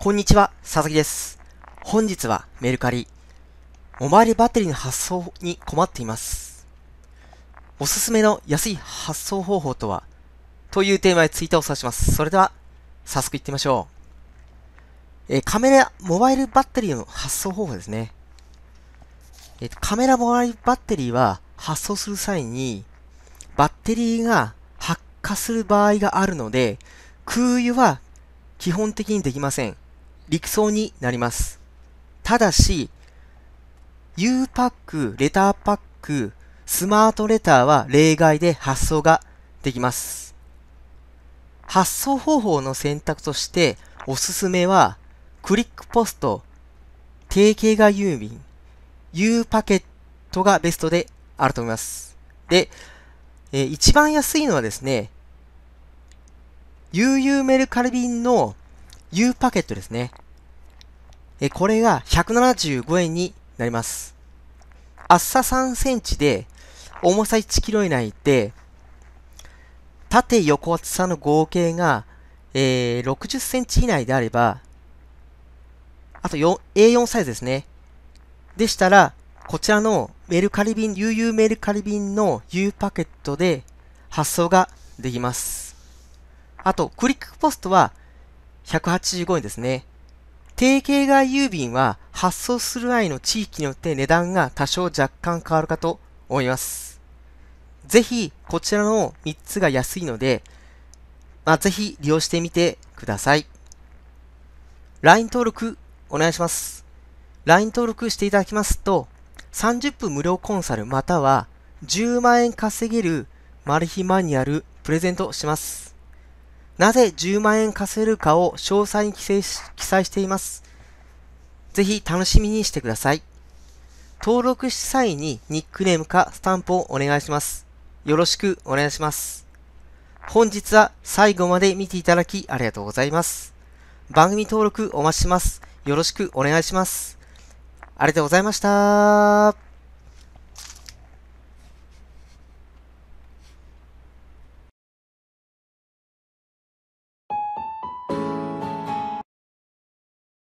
こんにちは、佐々木です。本日はメルカリ、モバイルバッテリーの発送に困っています。おすすめの安い発送方法とはというテーマでツイートをさします。それでは、早速行ってみましょう。えー、カメラ、モバイルバッテリーの発送方法ですね。えー、カメラモバイルバッテリーは発送する際に、バッテリーが発火する場合があるので、空輸は基本的にできません。陸送になります。ただし、U パック、レターパック、スマートレターは例外で発送ができます。発送方法の選択としておすすめは、クリックポスト、定型が郵便、U パケットがベストであると思います。で、えー、一番安いのはですね、UU メルカリ便の U パケットですね。え、これが175円になります。厚さ3センチで、重さ1キロ以内で、縦横厚さの合計が、えー、60センチ以内であれば、あと 4, A4 サイズですね。でしたら、こちらのメルカリ便、UU メルカリ便の U パケットで発送ができます。あと、クリックポストは185円ですね。定型外郵便は発送する前の地域によって値段が多少若干変わるかと思います。ぜひ、こちらの3つが安いので、まあ、ぜひ利用してみてください。LINE 登録お願いします。LINE 登録していただきますと、30分無料コンサルまたは10万円稼げるマル秘マニュアルプレゼントします。なぜ10万円稼げるかを詳細に記載しています。ぜひ楽しみにしてください。登録した際にニックネームかスタンプをお願いします。よろしくお願いします。本日は最後まで見ていただきありがとうございます。番組登録お待ちします。よろしくお願いします。ありがとうございました。